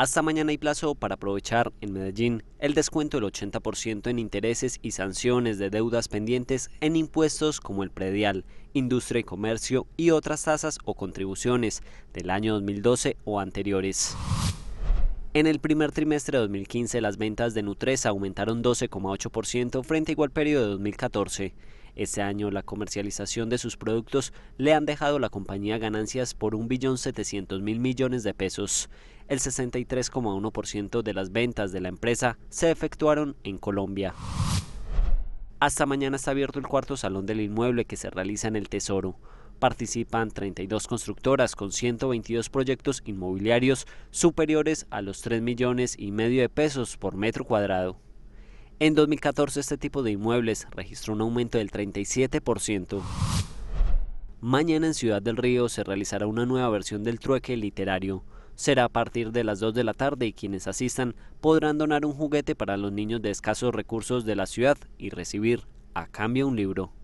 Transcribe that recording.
Hasta mañana hay plazo para aprovechar en Medellín el descuento del 80% en intereses y sanciones de deudas pendientes en impuestos como el predial, industria y comercio y otras tasas o contribuciones del año 2012 o anteriores. En el primer trimestre de 2015 las ventas de Nutresa aumentaron 12,8% frente a igual periodo de 2014. Este año la comercialización de sus productos le han dejado a la compañía ganancias por 1.700.000 millones de pesos. El 63,1% de las ventas de la empresa se efectuaron en Colombia. Hasta mañana está abierto el cuarto salón del inmueble que se realiza en el Tesoro. Participan 32 constructoras con 122 proyectos inmobiliarios superiores a los 3 millones y medio de pesos por metro cuadrado. En 2014 este tipo de inmuebles registró un aumento del 37%. Mañana en Ciudad del Río se realizará una nueva versión del trueque literario. Será a partir de las 2 de la tarde y quienes asistan podrán donar un juguete para los niños de escasos recursos de la ciudad y recibir a cambio un libro.